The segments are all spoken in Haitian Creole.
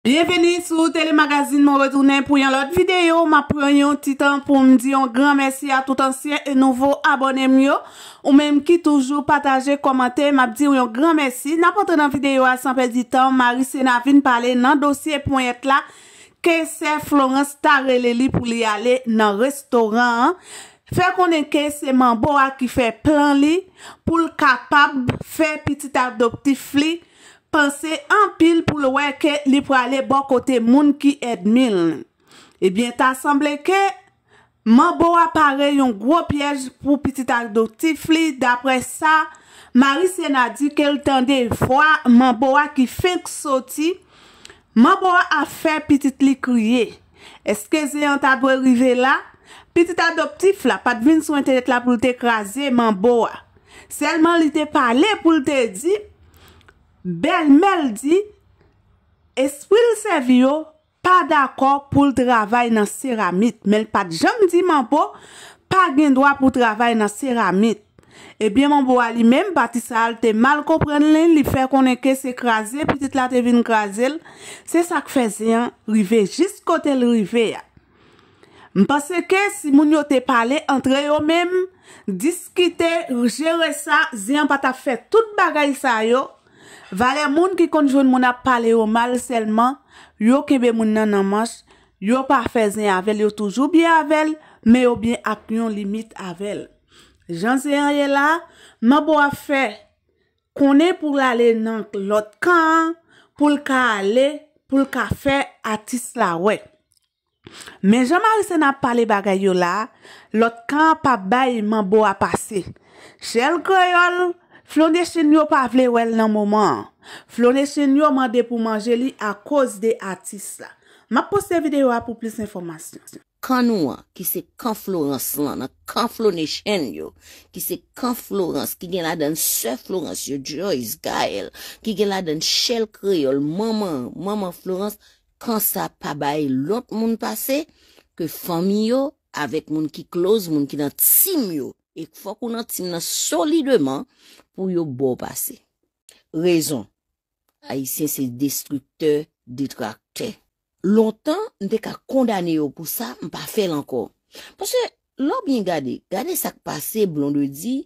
Bienveni sou telemagazine moun retounen pou yon lot videyo Ma pren yon titan pou m di yon gran mersi a tout ansyen e nouvo abonem yo Ou mem ki toujou pataje komante ma bi di yon gran mersi Na pote nan videyo a sanpe ditan, marise na vin pale nan dosye pou yet la Ke se Florence tarele li pou li ale nan restoran Fe konen ke se man boa ki fe plan li Poul kapab fe pitit adoptif li Pansè an pil pou l wè ke li pou ale bo kote moun ki Edmil. Ebyen eh ta semblè ke, man bo a pare yon gro pyej pou pitit adoptif li. Dapre sa, Maris yon a di ke l tande fwa man bo a ki fink soti. Man bo a a fè pitit li kriye. Eske zè yon tabwe rive la? Pitit adoptif la, pa dvin sou internet la pou l dekraze man bo a. Selman li te pale pou l de di, Bel mel di, espri li sevi yo pa dakor pou l travay nan ceramit. Mel pat jan di man po, pa gen doa pou travay nan ceramit. Ebyen eh man po, li menm pati sa al te mal kompren li, li fe konenke se krasil, pitit la te vin krasil, se sa kfe ziyan rive, jist kote l rive ya. Mpase ke, si moun yo te pale, entre yo menm, di skite, jere sa, ziyan pata fet tout bagay sa yo, Vale moun ki konjoun moun ap pale yo mal selman, yo kebe moun nan nan mons, yo pa fezen avel, yo toujou bi avel, me yo bi aknyon limit avel. Jan se an ye la, mabou a fe, konen pou lale nan lot kan, pou lka ale, pou lka fe atis la we. Men jan ma wisen ap pale bagay yo la, lot kan pa bay mabou a pase. Che lkoyol, Flo Neshen yo pa vle wel nan mouman. Flo Neshen yo mande pou manje li a koz de atis la. Ma poste videyo a pou plis informasyon. Kan ouan, ki se kan Florence lan, kan Flo Neshen yo, ki se kan Florence, ki gen la den se Florence yo Joyce Gael, ki gen la den chel kri yo l mouman, mouman Florence, kan sa pa bay lout moun pase, ke fami yo, avèk moun ki kloz, moun ki nan tim yo, E Fwa kou nan tim nan solideman pou yo bo pase Rezon, a yisye se destrukte, detrakte Lontan, n dek a kondane yo pou sa, m pa fel anko Pwese, lor bin gade, gade sak pase blon do di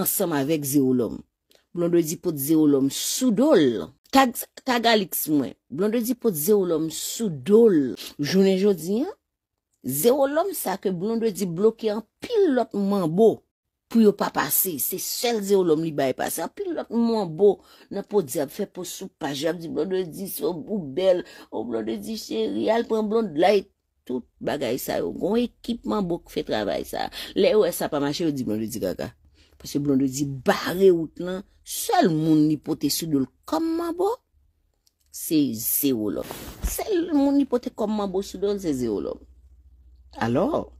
Ansem avek ze olom Blon do di pot ze olom, sou dol Kagaliks mwen, blon do di pot ze olom, sou dol Jounen jodi an Zewolom sa ke blonde di bloke an pilotman bo pou yo pa pase. Se sel zeolom li baye pase. An pilotman bo nan po di ap fe po sou pa jav di blonde di sou boubel. O blonde di cheryal pren blonde light. Tout bagay sa yo. Gon ekipman bo ki fe travay sa. Le yo e sa pa mache yo di blonde di kaka. Pase blonde di bare ut nan. Sel moun ni pote sudol komman bo. Se zeolom. Sel moun ni pote komman bo sudol se zeolom. Alors,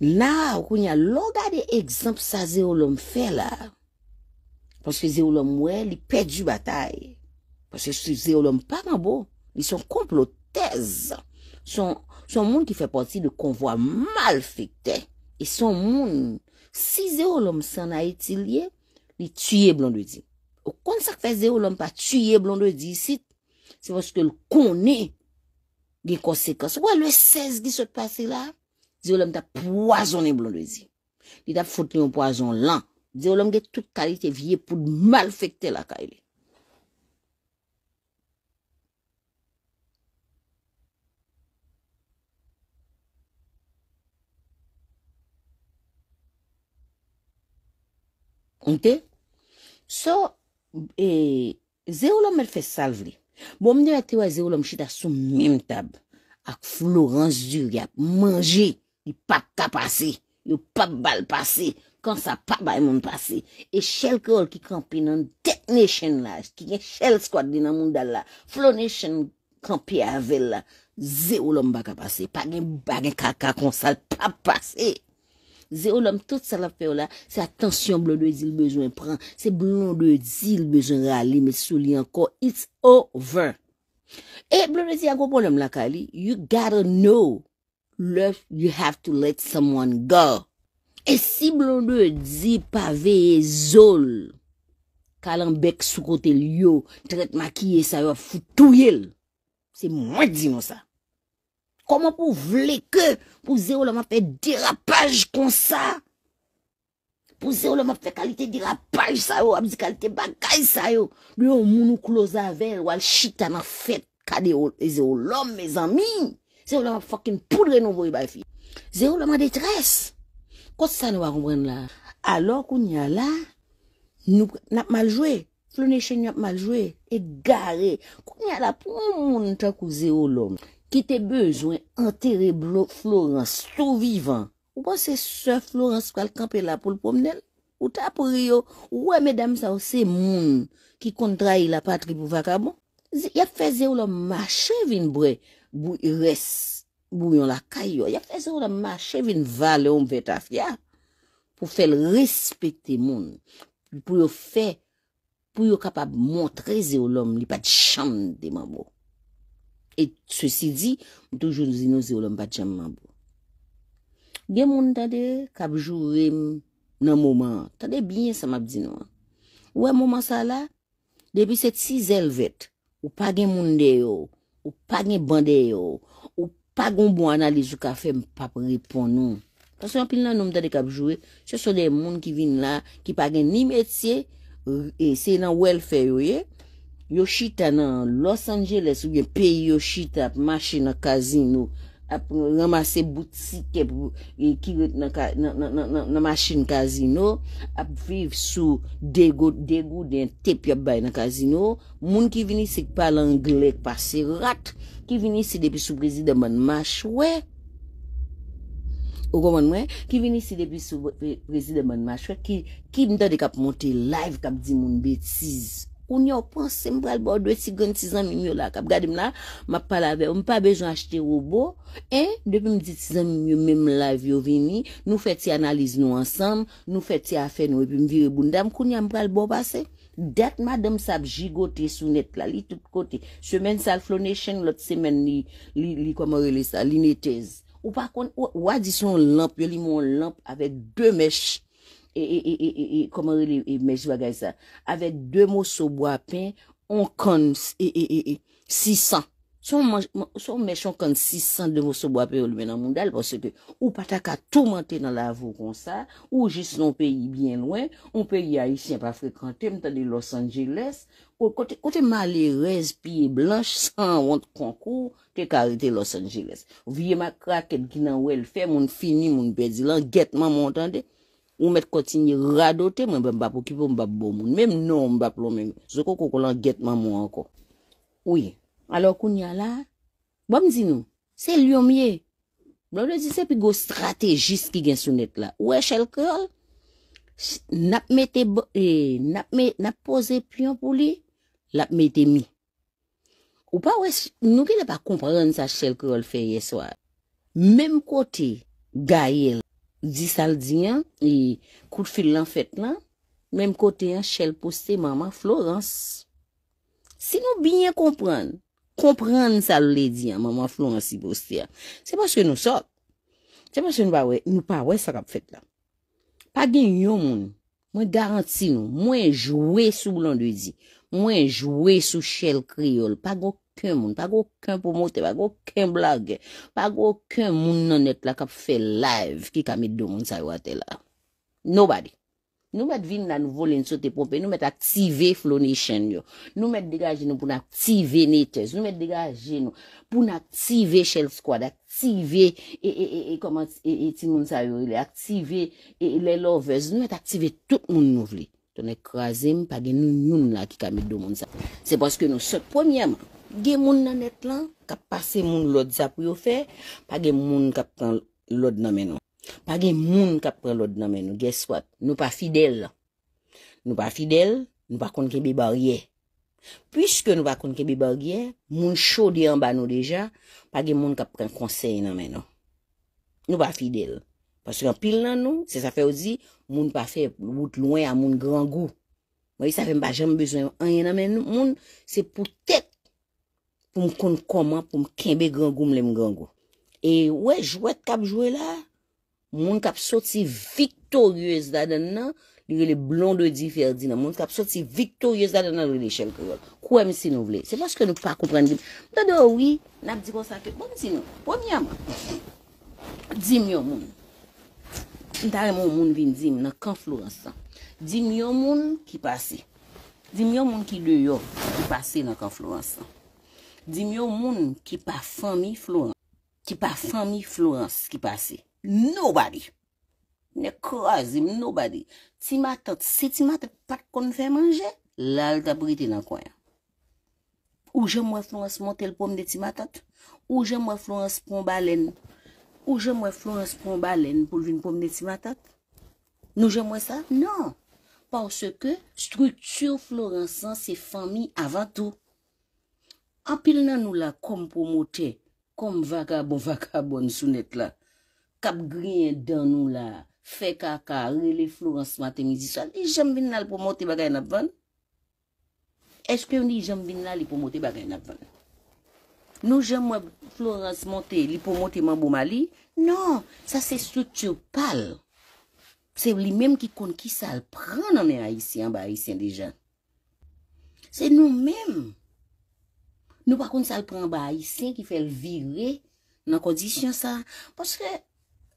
la ou kwenye logade ekzamp sa Zéolom fè la, poske Zéolom mwè li pèdjou batay, poske Zéolom pa kambou, li son komplotez, son moun ki fè pati de konvoi mal fiktè, li son moun, si Zéolom sanayetilye, li tüyè blondwe di. Ou kon sa kwe Zéolom pa tüyè blondwe di, si fòske l konè, di konsekans, wè lè 16, di sot pase la, zi ou lèm da poazonen blon lèzi. Di da fote yon poazon lan. Zi ou lèm gè tout kalite vie pou mal fèkte la ka elè. Onte? So, e, zi ou lèm el fè salv lè. Bo mnye wè te wè zè ou lòm chita sou mèm tab ak Florent Zuri ap manji, yu pap kapasi, yu pap balpasi, konsal pap bay moun pasi, e chèl kòl ki kampi nan Teknation la, ki gen chèl skwad dinan moun dal la, Florent Zuri kampi avel la, zè ou lòm baka pasi, pagin bagin kaka konsal pap pasi. Zè ou lèm tout sa la fè ou la, se atensyon blon dè zil bejwen pran, se blon dè zil bejwen rali, mè sou li anko, it's over E blon dè zil an kou poun lèm la kali, you gotta know, love you have to let someone go E si blon dè zil pa veye zol, kalan bek sou kote li yo, tret makiye sa yo foutou yel, se mwen di nou sa Comment vous voulez que pour zéro le fait dérapage comme ça Pour zéro le fait qualité dérapage ça yo, abdi qualité bagaille ça yo. Lui on moun nous close avec, ou al chita nan fait kade zéro l'homme mes amis. Zéro le m'a fucking poudre nous voye bay fille. Zéro détresse. Qu'est-ce ça nous va comprendre là Alors qu'on y a là, nous n'a mal joué. Flonéchen y a mal joué. Et garé. Qu'on y a là pour un monde, t'as zéro l'homme. Ki te bejwen anteriblo Florens sou vivan. Ou pa se se Florens kal kampe la pou l'poumnen? Ou ta pou riyo? Ouwe medam sa ou se moun ki kontra yi la patri pou vakar moun? Yak fe ze ou lom machevin bre. Bou yon la kayo. Yak fe ze ou lom machevin vale oum vetaf ya. Pou fel respekte moun. Pou yo fe. Pou yo kapab montreze ou lom li pat chan de mou mou. Et se si di, mtou joun zinou zi ou lè mba tjèm mman pou. Gen moun tade kabjou rem nan mouman, tade binyen sa mab zinou. Ouè mouman sa la, debi set si zelvet, ou pa gen moun de yo, ou pa gen bande yo, ou pa gen mbou analizou ka fe mpap repon nou. Tase yon pil nan mtade kabjou, se so de moun ki vin la, ki pa gen ni metye, se nan welfer yo ye, Yoshita nan Los Angeles ou gen pay Yoshita ap mashe nan kazino ap ramase butsike ap e, kiret nan mashe nan kazino ap viv sou degou den tep yap bay nan kazino moun ki vini se k pa langle k pa se rat ki vini se depi sou prezidaman mashe we ou goman we? ki vini se depi sou prezidaman mashe we ki mta de kap monte live kap di moun betisiz Ou ni yo panse mbral bo, dwe si gwen tizan mi myo la kap, gade m la, ma pala ve, ou m pa bejan achete roubo, e, depe m di tizan mi myo men m la vyo vini, nou feti analize nou ansam, nou feti afe nou, epe m vire bunda, m kouni m bral bo base, dat ma dam sab jigote sou net la, li tout kote, semen sal flone chen lot semen li, li kwa m orele sa, li netez. Ou pakon, wadi son lamp, yo li moun lamp ave dwe mech, e, e, e, e komore li mech waga yisa, avek de mou sobo apen, on kon 600. Son mechon kon 600 de mou sobo apen ou lwen an moun dal, ou patak a touman te nan la avou kon sa, ou jis non pe yi bien lwen, ou pe yi a yi syen pa frekante, mwen tan de Los Angeles, kote mali rez pi blanche, san want konkou, te karite Los Angeles. Vye ma kra ket gina ou el fe, moun fini moun bedi lan, getman moun tan de, Ou met koti ni radote, mwen bè mbap ou kipo mbap bomoun. Mèm nou mbap lò mèm. Zoko koko lan getman mwen anko. Ouye, alò koun ya la. Bòm zinou, se lyon miye. Bòm zinou se pi go strategist ki gen sou net la. Ouye, chèl kòl, nap mè te bò, e, nap mè, nap pose pyon pou li, lap mè te mi. Ou pa ouye, nou ki ne pa kompren sa chèl kòl fe yeswa. Mèm koti, gayel. Di sal diyan, e kou fil lan fet lan, mèm kote yan, chèl poste, maman Florence. Si nou binye kompren, kompren sal le diyan, maman Florence i poste yan, se paske nou sot, se paske nou pa wè, nou pa wè sa kap fet lan. Pa gen yon moun, mwen garanti nou, mwen jwè sou blan de di, mwen jwè sou chèl kriol, pa gok. Pa gòkèm pou moutè, pa gòkèm blage, pa gòkèm moun nanèt la kap fè live ki kamid dou moun sa yò ate la. Nobody. Nou mèt vin nan nou volen sote pou pe, nou mèt aktive flonishen yo. Nou mèt degaje nou pou naktive netes, nou mèt degaje nou pou naktive shell squad, aktive e e e e e e ti moun sa yò, e le aktive e le lovers, nou mèt aktive tout moun nou vli. Tounè krasim, pagi nou nyoun la ki kamid dou moun sa. Se paske nou sot premièman. Ge moun nan et lan, kap pase moun lod za pou yo fe, pa ge moun kap pran lod nan menon. Pa ge moun kap pran lod nan menon. Gè swat, nou pa fidèl. Nou pa fidèl, nou pa konke bi bar ye. Pwiske nou pa konke bi bar ye, moun chodi an ba nou deja, pa ge moun kap pran konsey nan menon. Nou pa fidèl. Paske an pil nan nou, se sa fe ouzi, moun pa fe lout louen an moun gran gou. Mwen sa fe mba jem bezwen an yen nan menon. Moun se pou tek pou m kon konman, pou m kenbe gangou m lem gangou. E we, jwet kap jwela, moun kap soti vikto ryez dadan nan, liwe le blond ou di ferdi nan, moun kap soti vikto ryez dadan nan, liwe le chel kagol. Kouwe m sinou vle. Se mwanske nou pa koupran. Mdado ouwi, nab di konsake, pou bon, m sinou, pou bon, m yama. Dimi yon moun. Ntare moun moun vin dimi, nan kan flou ansan. Dimi yon moun ki pase. Dimi yon moun ki le yo, ki pase nan kan flou ansan. Dimi yo moun ki pa fami flouans, ki pa fami flouans ki pase, nobody, ne kwa zim, nobody, timatot, se timatot pat kon fè manje, lal tabri te nan kwayan. Ou jèm wè flouans montèl pòm de timatot, ou jèm wè flouans pon balèn, ou jèm wè flouans pon balèn pou lvin pòm de timatot, nou jèm wè sa? Non, parce que structure flouansans se fami avant tout. Anpil nan nou la kom pou motè, kom vaka bo vaka bon sou net la, kap griyen dan nou la, fe kaka, rele Florence Montemis, al di jem vin nan pou motè bagay nan apvan? Espe yon di jem vin nan li pou motè bagay nan apvan? Nou jem wè Florence Montè, li pou motè man bou mali? Non, sa se sutur pal. Se w li menm ki kon ki sal, al pren nan e haisyen ba haisyen di jan. Se nou menm, Nou pa koun sa l pran ba y se ki fel vire nan kondisyon sa. Paske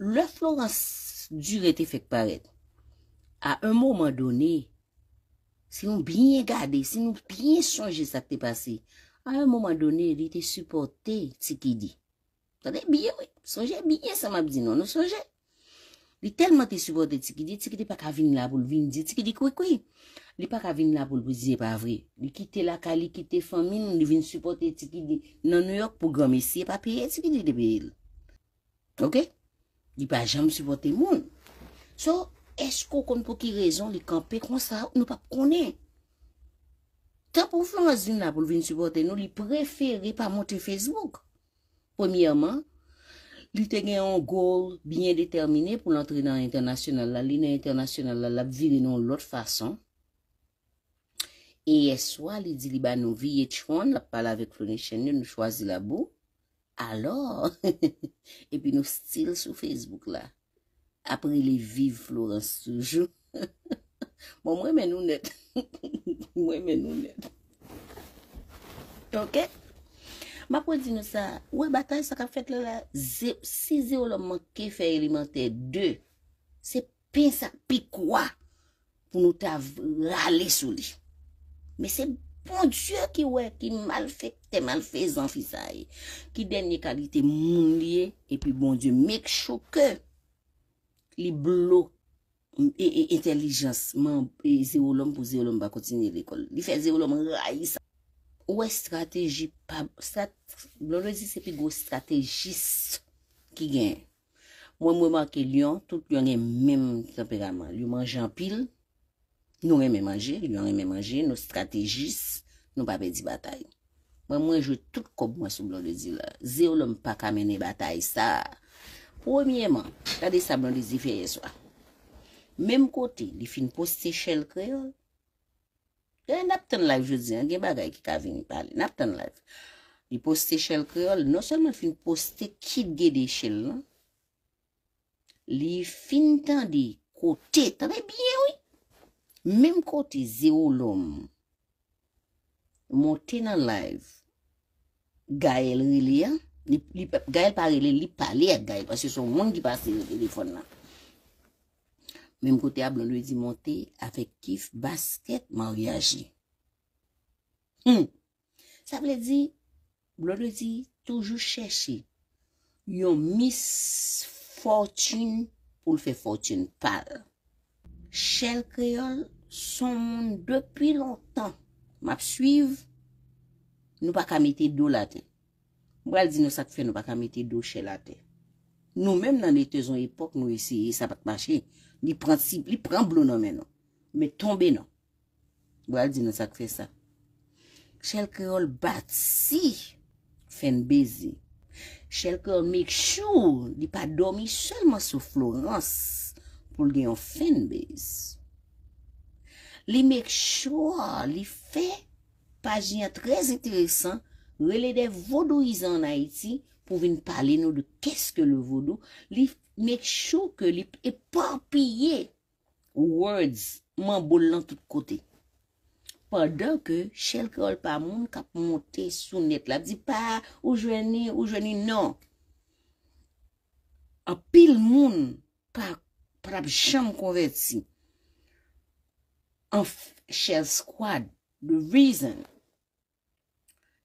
le florens durete fek paret. A un mouman doni, se yon biye gade, se yon biye sonje sa te pase. A un mouman doni, li te supporte se ki di. Sa de biye wè, sonje biye sa ma biye nono, non, sonje biye. Li telman te supporte tiki di, tiki di pa ka vin la pou lvin di, tiki di kwe kwe. Li pa ka vin la pou lvin di, diye pa vre. Li kite la ka, li kite famin, li vin supporte tiki di nan New York pou Gromese, diye pa piye, tiki di debil. Ok? Li pa jam supporte moun. So, esko kon pou ki rezon li kampe kon sa ou nou pap konen? Ta pou fwanzin la pou lvin supporte nou, li preferi pa monte Facebook. Premiyaman, li te gen an goal byen determine pou lantre nan internasyonal la, li nan internasyonal la lap vile nan lot fason e yeswa li di li ba nou viye chwane lap pale avek floune chenye nou chwazi la bou alor epi nou stil sou facebook la apre li vive flou an soujou mwen menounet mwen menounet ok e Mwa pou di nou sa, wè batay sa ka fèt lè la, se zè ou lòm mwen ke fè elementè dè, se pin sa, pi kwa, pou nou ta râle sou li. Mwen se bon djè ki wè, ki mal fè, te mal fè zan fi sa e, ki den ni kalite moun liye, e pi bon djè mek chokè, li blò, e intelijansman, e zè ou lòm pou zè ou lòm ba kontinè l'ekol. Li fè zè ou lòm mwen râle sa, Ouè strategi, blonlezi sepi gwo strategis ki gen. Mwen mwen manke lyon, tout lyon gen menm temperament. Lyon manje an pil, nou men men manje, lyon men men manje, nou strategis, nou pape di batay. Mwen mwen jwe tout kop mwen sou blonlezi la. Ze ou lom pa kamene batay sa. Pwemye man, kade sa blonlezi feye swa. Menm kote, li fin poste chel kreol. Ya eh, nap tan live je zi an, gen ba gaya ki ka vini pale, nap tan live. Li poste chel kreol, non selman fin poste kit gede chel an, li fin tan di kote, tabe biye wè, menm kote zi ou lom, moten an live, gayel rile an, gayel pa rile, li pale ak gayel, se son moun di pase lifon nan. Mem kote a blon do e di monte, a fek kif basket, man reage. Hmm. Sa ple di, blon do e di, toujou cheshi, yon mis fortin, pou l fe fortin pal. Che l kreol, son moun depi lantan, map suiv, nou pa kamite dou late. Mwen al di nou sak fe, nou pa kamite dou chelate. Nou men nan etezon epok, nou isi, sa pat mache, Li pran si, li pran blo nan men nan, me tombe nan. Bo al di nan sa kre sa. Ksel kre ol bat si, fen bezi. Ksel kre ol mek chou, li pa domi selman sou Florence, pou li yon fen bezi. Li mek chou, li fe pajina trez eteresan, ou ele de vodou izan na iti, pou vin pale nou de keske le vodou, li mek chou ke li epapye words man bolan tout kote. Padon ke, chel ke ol pa moun kap monte sou net la, di pa, ou jweni, ou jweni, non. A pil moun, prap chan konvert si, an chel skwad, the reason,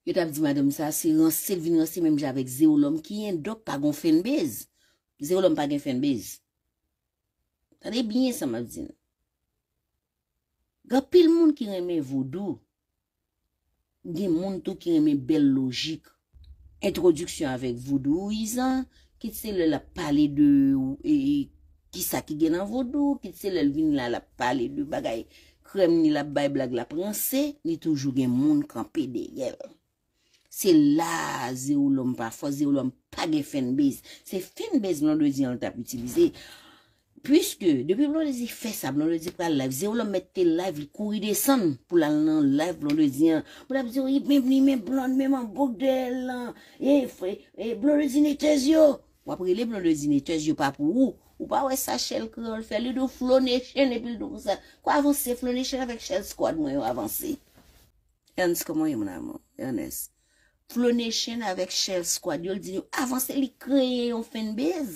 Yot ap di madèm sa, se yon sel vin yon sel mèm jè avèk zè ou lòm ki yon dok pa gon fèn bez. Zè ou lòm pa gen fèn bez. Tade binyè sa mèm zin. Gapil moun ki remè vodou, gen moun tou ki remè bel logik. Introdüksyon avèk vodou izan, kitse lèl ap pale de e, e, kisa ki gen an vodou, kitse lèl vin lèl ap pale de bagay krem ni la bay blag la pransè, ni toujou gen moun kampè de gel. Se la, ze ou lom pa fos, ze ou lom pa ge fen bez, se fen bez blondouzi an lta pou itilize. Puiske, depi blondouzi fe sa, blondouzi pou la live, ze ou lom mette live, li kouri desen pou la live blondouzi an, pou la bize, ou i men blond, men man bok de lan, e fri, e blondouzi netezi yo, wapri le blondouzi netezi yo pa pou ou, ou pa we sa shell crawl, felido flow nation, e pi do pou sa, kwa avanse, flow nation avek shell squad, mwen yo avanse. Ernest, koman yo mna moun? Ernest. Flonation avek Shell Squad, yo l di nou avanse li kreye yo fin bez.